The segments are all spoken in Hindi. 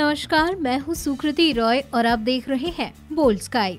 नमस्कार मैं हूँ सुकृति रॉय और आप देख रहे हैं बोल्ड स्काई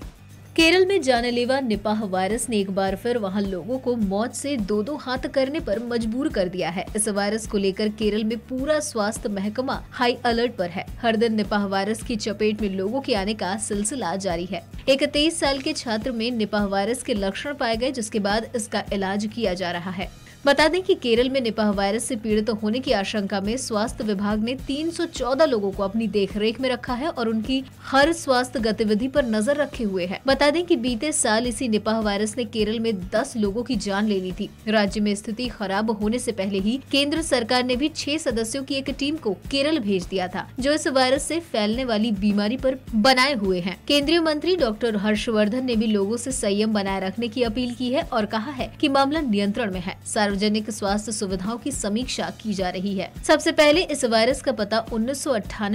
केरल में जानलेवा निपाह वायरस ने एक बार फिर वहां लोगों को मौत से दो दो हाथ करने पर मजबूर कर दिया है इस वायरस को लेकर केरल में पूरा स्वास्थ्य महकमा हाई अलर्ट पर है हर दिन निपाह वायरस की चपेट में लोगों के आने का सिलसिला जारी है एक तेईस साल के छात्र में निपाह वायरस के लक्षण पाए गए जिसके बाद इसका इलाज किया जा रहा है बता दें कि केरल में निपाह वायरस से पीड़ित होने की आशंका में स्वास्थ्य विभाग ने 314 लोगों को अपनी देखरेख में रखा है और उनकी हर स्वास्थ्य गतिविधि पर नजर रखे हुए है बता दें कि बीते साल इसी निपाह वायरस ने केरल में 10 लोगों की जान ले ली थी राज्य में स्थिति खराब होने से पहले ही केंद्र सरकार ने भी छह सदस्यों की एक टीम को केरल भेज दिया था जो इस वायरस से फैलने वाली बीमारी पर बनाए हुए है केंद्रीय मंत्री डॉक्टर हर्षवर्धन ने भी लोगों से संयम बनाए रखने की अपील की है और कहा है कि मामला नियंत्रण में है सार्वजनिक स्वास्थ्य सुविधाओं की समीक्षा की जा रही है सबसे पहले इस वायरस का पता उन्नीस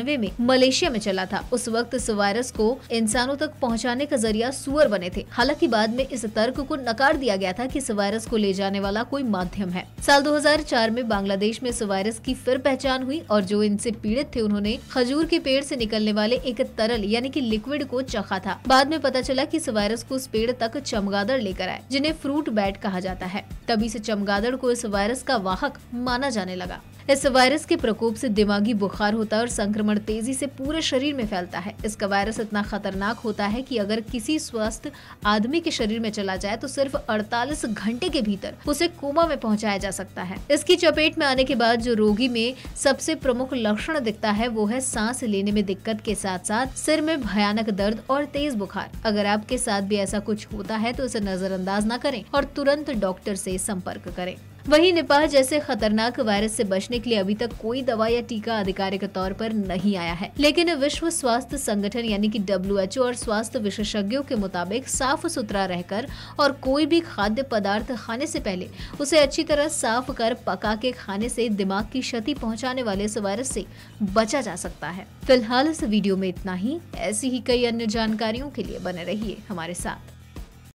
में मलेशिया में चला था उस वक्त इस वायरस को इंसानों तक पहुंचाने का जरिया सुअर बने थे हालांकि बाद में इस तर्क को नकार दिया गया था कि इस वायरस को ले जाने वाला कोई माध्यम है साल 2004 में बांग्लादेश में इस वायरस की फिर पहचान हुई और जो इनसे पीड़ित थे उन्होंने खजूर के पेड़ से निकलने वाले एक तरल यानी कि लिक्विड को चखा था बाद में पता चला कि इस वायरस को उस पेड़ तक चमगादड़ लेकर आए जिन्हें फ्रूट बैट कहा जाता है तभी से चमगादड़ बादल को इस वायरस का वाहक माना जाने लगा इस वायरस के प्रकोप से दिमागी बुखार होता है और संक्रमण तेजी से पूरे शरीर में फैलता है इसका वायरस इतना खतरनाक होता है कि अगर किसी स्वस्थ आदमी के शरीर में चला जाए तो सिर्फ 48 घंटे के भीतर उसे कोमा में पहुंचाया जा सकता है इसकी चपेट में आने के बाद जो रोगी में सबसे प्रमुख लक्षण दिखता है वो है सांस लेने में दिक्कत के साथ साथ सिर में भयानक दर्द और तेज बुखार अगर आपके साथ भी ऐसा कुछ होता है तो इसे नजरअंदाज न करें और तुरंत डॉक्टर ऐसी संपर्क करें वहीं निपाह जैसे खतरनाक वायरस से बचने के लिए अभी तक कोई दवा या टीका आधिकारिक तौर पर नहीं आया है लेकिन विश्व स्वास्थ्य संगठन यानी कि डब्ल्यू और स्वास्थ्य विशेषज्ञों के मुताबिक साफ सुथरा रहकर और कोई भी खाद्य पदार्थ खाने से पहले उसे अच्छी तरह साफ कर पका के खाने से दिमाग की क्षति पहुँचाने वाले इस वायरस से बचा जा सकता है फिलहाल इस वीडियो में इतना ही ऐसी ही कई अन्य जानकारियों के लिए बने रहिए हमारे साथ